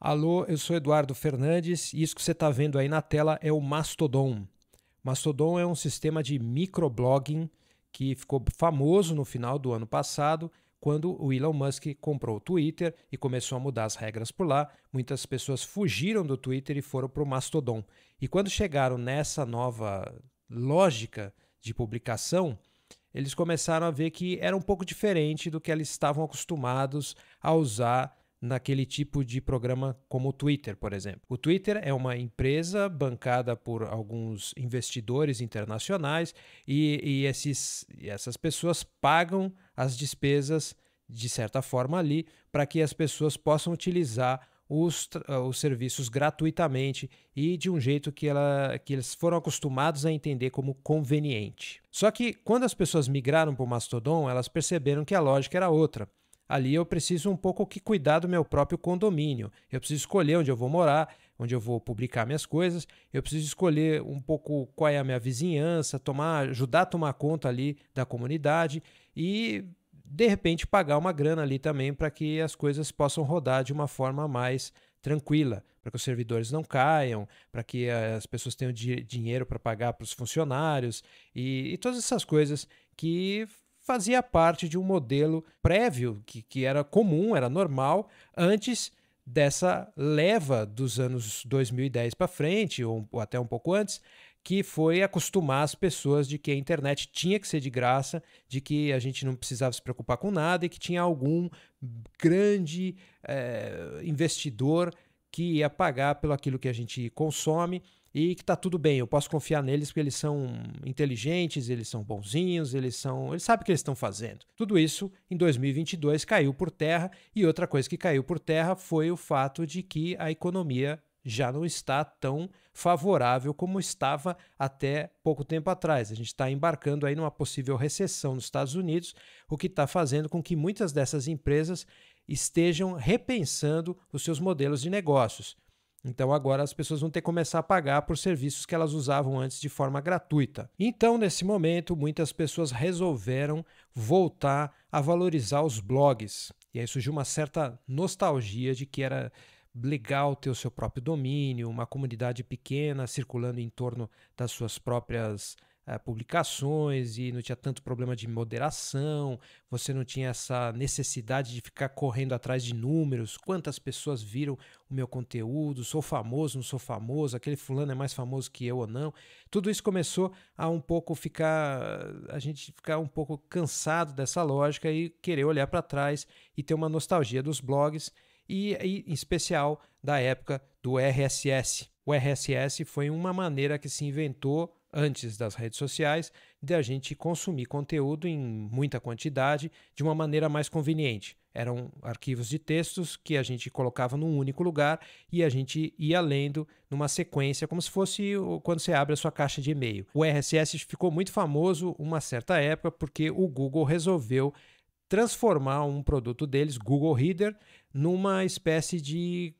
Alô, eu sou Eduardo Fernandes e isso que você está vendo aí na tela é o Mastodon. Mastodon é um sistema de microblogging que ficou famoso no final do ano passado, quando o Elon Musk comprou o Twitter e começou a mudar as regras por lá. Muitas pessoas fugiram do Twitter e foram para o Mastodon. E quando chegaram nessa nova lógica de publicação, eles começaram a ver que era um pouco diferente do que eles estavam acostumados a usar naquele tipo de programa como o Twitter, por exemplo. O Twitter é uma empresa bancada por alguns investidores internacionais e, e esses, essas pessoas pagam as despesas, de certa forma, ali, para que as pessoas possam utilizar os, os, serviços gratuitamente e de um jeito que, ela, que eles foram acostumados a entender como conveniente. Só que quando as pessoas migraram para o Mastodon, elas perceberam que a lógica era outra ali eu preciso um pouco que cuidar do meu próprio condomínio. Eu preciso escolher onde eu vou morar, onde eu vou publicar minhas coisas, eu preciso escolher um pouco qual é a minha vizinhança, tomar, ajudar a tomar conta ali da comunidade e de repente pagar uma grana ali também para que as coisas possam rodar de uma forma mais tranquila, para que os servidores não caiam, para que eh, as pessoas tenham di dinheiro para pagar para os funcionários e, e todas essas coisas que fazia parte de um modelo prévio que, que era comum, era normal, antes dessa leva dos anos 2010 para frente, ou, ou até um pouco antes, que foi acostumar as pessoas de que a internet tinha que ser de graça, de que a gente não precisava se preocupar com nada e que tinha algum grande é, investidor que ia pagar pelo aquilo que a gente consome e que tá tudo bem, eu posso confiar neles porque eles são inteligentes, eles são bonzinhos, eles são, eles sabem o que eles estão fazendo. Tudo isso em 2022 caiu por terra e outra coisa que caiu por terra foi o fato de que a economia já não está tão favorável como estava até pouco tempo atrás. A gente está embarcando aí numa possível recessão nos Estados Unidos, o que está fazendo com que muitas dessas empresas estejam repensando os seus modelos de negócios. Então agora as pessoas vão ter que começar a pagar por serviços que elas usavam antes de forma gratuita. Então, nesse momento, muitas pessoas resolveram voltar a valorizar os blogs. E aí surgiu uma certa nostalgia de que era legal ter o seu próprio domínio, uma comunidade pequena circulando em torno das suas próprias ah, publicações e não tinha tanto problema de moderação, você não tinha essa necessidade de ficar correndo atrás de números, quantas pessoas viram o meu conteúdo, sou famoso, não sou famoso, aquele fulano é mais famoso que eu ou não. Tudo isso começou a um pouco ficar, a gente ficar um pouco cansado dessa lógica e querer olhar para trás e ter uma nostalgia dos blogs e, e em especial da época do RSS. O RSS foi uma maneira que se inventou antes das redes sociais, de a gente consumir conteúdo em muita quantidade de uma maneira mais conveniente. Eram arquivos de textos que a gente colocava num único lugar e a gente ia lendo numa sequência, como se fosse quando você abre a sua caixa de e-mail. O RSS ficou muito famoso uma certa época porque o Google resolveu transformar um produto deles, Google Reader, numa espécie de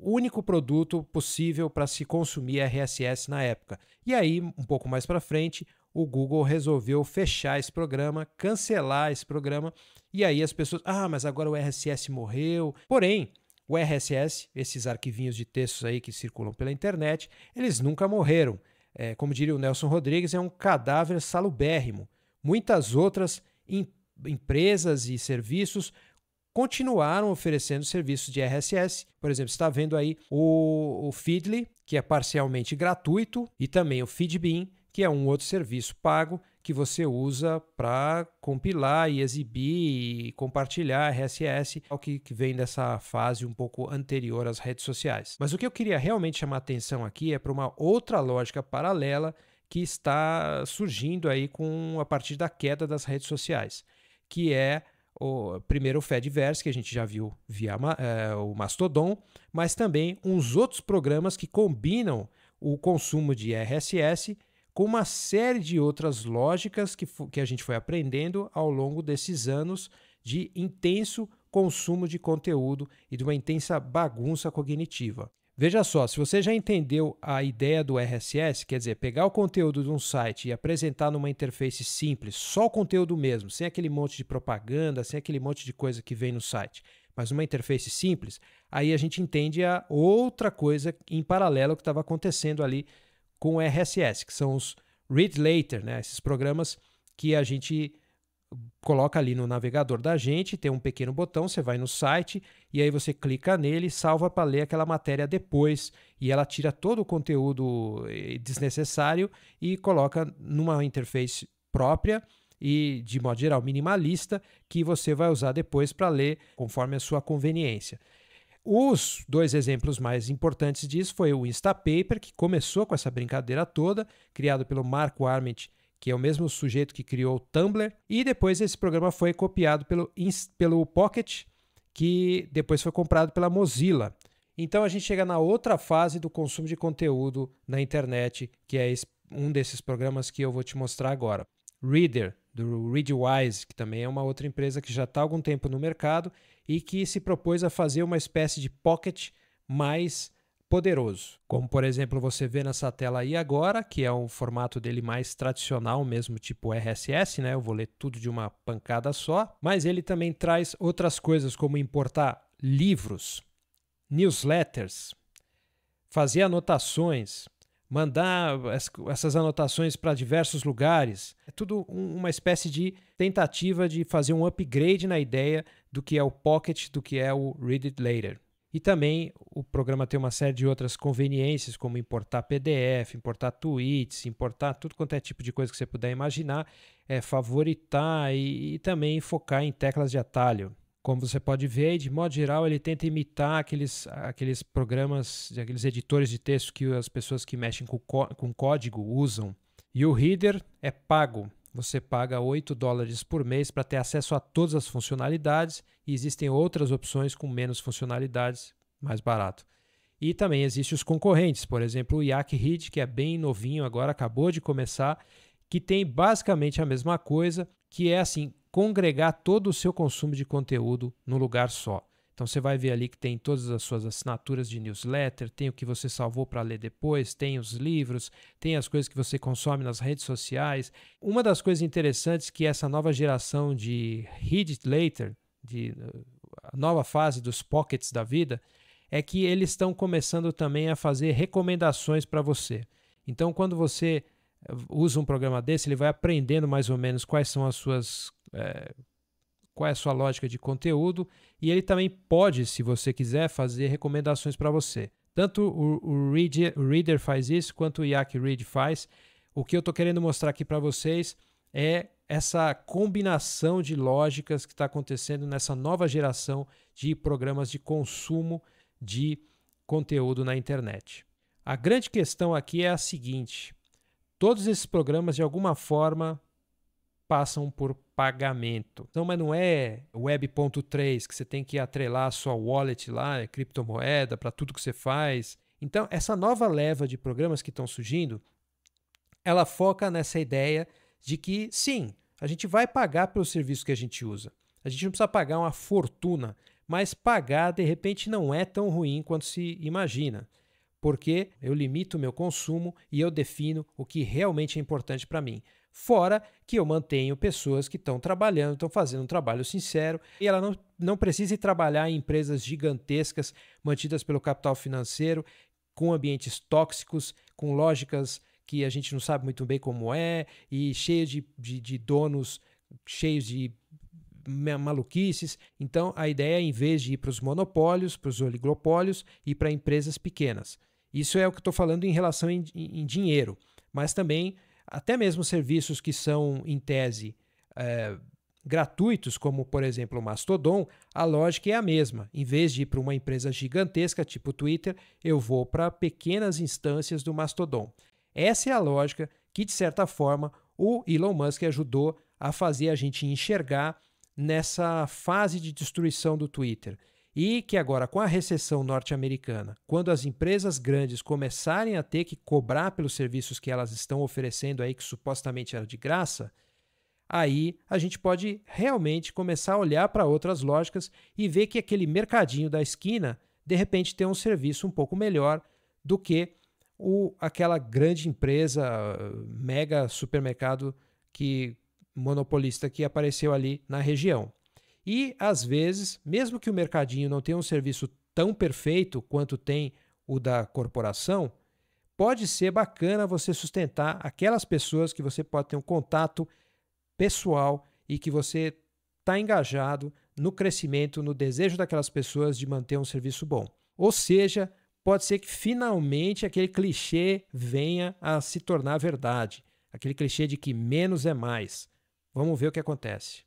único produto possível para se consumir RSS na época. E aí, um pouco mais para frente, o Google resolveu fechar esse programa, cancelar esse programa, e aí as pessoas, ah, mas agora o RSS morreu. Porém, o RSS, esses arquivinhos de textos aí que circulam pela internet, eles nunca morreram. É, como diria o Nelson Rodrigues, é um cadáver salubérrimo. Muitas outras em, empresas e serviços continuaram oferecendo serviços de RSS. Por exemplo, está vendo aí o, o Feedly, que é parcialmente gratuito, e também o Feedbean, que é um outro serviço pago que você usa para compilar e exibir e compartilhar RSS, o que, que vem dessa fase um pouco anterior às redes sociais. Mas o que eu queria realmente chamar atenção aqui é para uma outra lógica paralela que está surgindo aí com a partir da queda das redes sociais, que é o, primeiro o Fediverse, que a gente já viu via é, o Mastodon, mas também uns outros programas que combinam o consumo de RSS com uma série de outras lógicas que, que a gente foi aprendendo ao longo desses anos de intenso consumo de conteúdo e de uma intensa bagunça cognitiva. Veja só, se você já entendeu a ideia do RSS, quer dizer, pegar o conteúdo de um site e apresentar numa interface simples, só o conteúdo mesmo, sem aquele monte de propaganda, sem aquele monte de coisa que vem no site, mas uma interface simples, aí a gente entende a outra coisa em paralelo que estava acontecendo ali com o RSS, que são os Read Later, né? esses programas que a gente coloca ali no navegador da gente, tem um pequeno botão, você vai no site e aí você clica nele, salva para ler aquela matéria depois e ela tira todo o conteúdo eh, desnecessário e coloca numa interface própria e de modo geral minimalista que você vai usar depois para ler conforme a sua conveniência. Os dois exemplos mais importantes disso foi o Instapaper, que começou com essa brincadeira toda, criado pelo Marco Arment que é o mesmo sujeito que criou o Tumblr, e depois esse programa foi copiado pelo, pelo Pocket, que depois foi comprado pela Mozilla. Então a gente chega na outra fase do consumo de conteúdo na internet, que é um desses programas que eu vou te mostrar agora. Reader, do Readwise, que também é uma outra empresa que já está há algum tempo no mercado e que se propôs a fazer uma espécie de pocket mais poderoso, como por exemplo você vê nessa tela aí agora, que é um formato dele mais tradicional, mesmo tipo RSS, né? Eu vou ler tudo de uma pancada só, mas ele também traz outras coisas como importar livros, newsletters, fazer anotações, mandar essas anotações para diversos lugares. É tudo uma espécie de tentativa de fazer um upgrade na ideia do que é o Pocket, do que é o Read It Later. E também o programa tem uma série de outras conveniências, como importar PDF, importar tweets, importar tudo quanto é tipo de coisa que você puder imaginar, é, favoritar e, e também focar em teclas de atalho. Como você pode ver, de modo geral, ele tenta imitar aqueles, aqueles programas, aqueles editores de texto que as pessoas que mexem com, com código usam. E o Reader é pago, você paga 8 dólares por mês para ter acesso a todas as funcionalidades e existem outras opções com menos funcionalidades, mais barato. E também existem os concorrentes, por exemplo, o Yak Read, que é bem novinho agora, acabou de começar, que tem basicamente a mesma coisa, que é assim, congregar todo o seu consumo de conteúdo no lugar só. Então você vai ver ali que tem todas as suas assinaturas de newsletter, tem o que você salvou para ler depois, tem os livros, tem as coisas que você consome nas redes sociais. Uma das coisas interessantes que essa nova geração de read it later, de a nova fase dos pockets da vida, é que eles estão começando também a fazer recomendações para você. Então, quando você eh, usa um programa desse, ele vai aprendendo mais ou menos quais são as suas é, qual é a sua lógica de conteúdo e ele também pode, se você quiser, fazer recomendações para você. Tanto o, o, Read, o, Reader faz isso, quanto o Yak Read faz. O que eu estou querendo mostrar aqui para vocês é essa combinação de lógicas que está acontecendo nessa nova geração de programas de consumo de conteúdo na internet. A grande questão aqui é a seguinte: todos esses programas, de alguma forma, passam por pagamento. Então, mas não é Web.3 que você tem que atrelar a sua wallet lá, é criptomoeda para tudo que você faz. Então, essa nova leva de programas que estão surgindo, ela foca nessa ideia de que sim, a gente vai pagar pelo serviço que a gente usa. A gente não precisa pagar uma fortuna, mas pagar de repente não é tão ruim quanto se imagina, porque eu limito o meu consumo e eu defino o que realmente é importante para mim. Fora que eu mantenho pessoas que estão trabalhando, estão fazendo um trabalho sincero e ela não, não precisa trabalhar em empresas gigantescas mantidas pelo capital financeiro, com ambientes tóxicos, com lógicas que a gente não sabe muito bem como é e cheias de, de, de donos, cheios de maluquices. Então, a ideia é, em vez de ir para os monopólios, para os oligopólios, ir para empresas pequenas. Isso é o que estou falando em relação em, em dinheiro, mas também até mesmo serviços que são, em tese, é, gratuitos, como por exemplo o Mastodon, a lógica é a mesma. Em vez de ir para uma empresa gigantesca, tipo Twitter, eu vou para pequenas instâncias do Mastodon. Essa é a lógica que, de certa forma, o Elon Musk ajudou a fazer a gente enxergar nessa fase de destruição do Twitter. E que agora, com a recessão norte-americana, quando as empresas grandes começarem a ter que cobrar pelos serviços que elas estão oferecendo aí, que supostamente era de graça, aí a gente pode realmente começar a olhar para outras lógicas e ver que aquele mercadinho da esquina, de repente, tem um serviço um pouco melhor do que o, aquela grande empresa, mega supermercado que monopolista que apareceu ali na região. E, às vezes, mesmo que o mercadinho não tenha um serviço tão perfeito quanto tem o da corporação, pode ser bacana você sustentar aquelas pessoas que você pode ter um contato pessoal e que você está engajado no crescimento, no desejo daquelas pessoas de manter um serviço bom. Ou seja, pode ser que finalmente aquele clichê venha a se tornar verdade. Aquele clichê de que menos é mais. Vamos ver o que acontece.